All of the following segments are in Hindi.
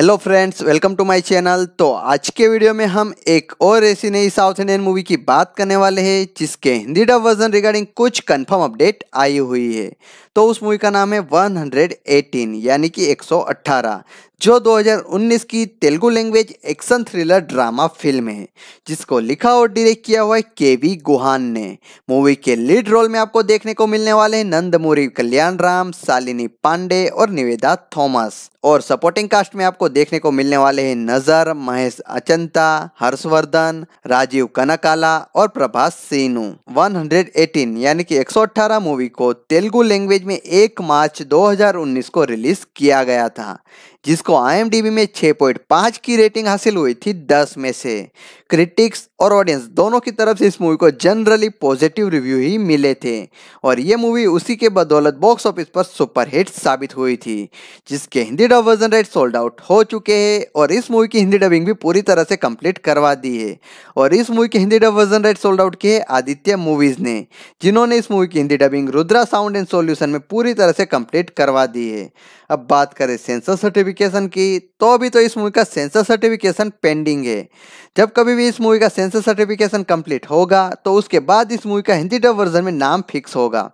hello friends welcome to my channel तो आज के वीडियो में हम एक और ऐसी नई साउथ इंडियन मूवी की बात करने वाले हैं जिसके हिंदी डब वर्जन रिगार्डिंग कुछ कंफर्म अपडेट आई हुई है तो उस मूवी का नाम है 118 यानी कि 118 जो 2019 की Telugu language action thriller drama film है जिसको लिखा और डायरेक्ट किया हुआ है के वी गुहान ने मूवी के लीड रोल में आपको देखने को मिलने वाले हैं नंदमुरी कल्याण राम शालिनी पांडे और निवेदा थॉमस और सपोर्टिंग कास्ट में आपको देखने को मिलने वाले हैं नजर महेश अचंता हर्षवर्धन राजीव कनकाला और प्रभास सीनू 118 यानी कि 118 मूवी को तेलुगु लैंग्वेज में 1 मार्च 2019 को रिलीज किया गया था जिसको आई में 6.5 की रेटिंग हासिल हुई थी 10 में से क्रिटिक्स और ऑडियंस दोनों की तरफ से इस मूवी को जनरली पॉजिटिव रिव्यू ही मिले थे और ये मूवी उसी के बदौलत बॉक्स ऑफिस पर सुपरहिट साबित हुई थी जिसके Hindi dub version rate sold out हो चुके हैं और इस मूवी की हिंदी डबिंग भी पूरी तरह से कंप्लीट करवा दी है और इस मूवी की Hindi dub version rate sold out किए आदित्य मूवीज ने जिन्होंने इस मूवी की Hindi dubbing Rudra Sound and Solution में पूरी तरह से कंप्लीट करवा दी है अब बात करें सेंसर सर्टिफिकेशन की तो अभी तो इस मूवी का सेंसर सर्टिफिकेशन पेंडिंग है जब कभी भी इस मूवी का सेंसर सर्टिफिकेशन कंप्लीट होगा तो उसके बाद इस मूवी का हिंदी डब वर्जन में नाम फिक्स होगा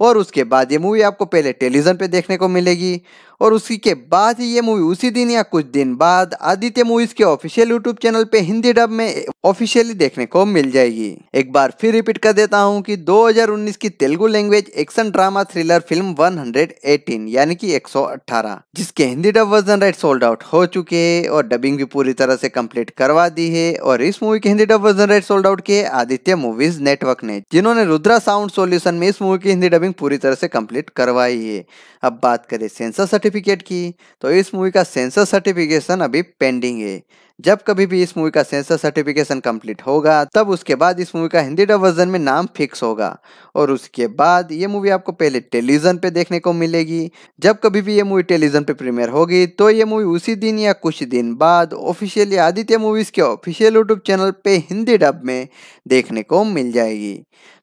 और उसके बाद ये मूवी आपको पहले टेलीविज़न पे देखने को मिलेगी और उसी के बाद ही ये मूवी उसी दिन या कुछ दिन बाद आदित्य मूवीज के ऑफिशियल यूट्यूब चैनल पे हिंदी डब में ऑफिशियली देखने को मिल जाएगी एक बार फिर रिपीट कर देता हूँ कि 2019 की Telugu language action drama thriller film 118 यानी कि 118 जिसके Hindi dub version right sold out हो चुके हैं और डबिंग भी पूरी तरह से कम्प्लीट करवा दी है और इस मूवी के Hindi dub version right sold out किए आदित्य मूवीज नेटवर्क ने जिन्होंने रुद्रा साउंड सोल्यूशन में इस मूवी की हिंदी डबिंग पूरी तरह से कंप्लीट करवाई है अब बात करें सेंसर सर्टिफिकेट की तो इस मूवी का सेंसर सर्टिफिकेशन अभी पेंडिंग है जब कभी भी इस मूवी का सेंसर सर्टिफिकेशन कंप्लीट होगा तब उसके बाद इस मूवी का हिंदी डब वर्जन में नाम फिक्स होगा और उसके बाद ये मूवी आपको पहले टेलीविजन पे देखने को मिलेगी जब कभी भी ये मूवी टेलीविजन पे प्रीमियर होगी तो ये मूवी उसी दिन या कुछ दिन बाद ऑफिशियली आदित्य मूवीज़ के ऑफिशियल यूट्यूब चैनल पर हिंदी डब में देखने को मिल जाएगी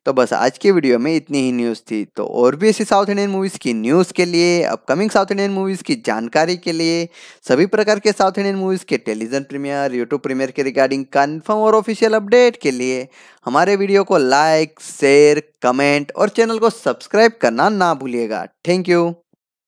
तो बस आज की वीडियो में इतनी ही न्यूज़ थी तो और भी ऐसी साउथ इंडियन मूवीज़ की न्यूज़ के लिए अपकमिंग साउथ इंडियन मूवीज़ की जानकारी के लिए सभी प्रकार के साउथ इंडियन मूवीज़ के television premiere premiere YouTube premiere के रिगार्डिंग कन्फर्म और ऑफिशियल अपडेट के लिए हमारे वीडियो को लाइक शेयर कमेंट और चैनल को सब्सक्राइब करना ना भूलिएगा थैंक यू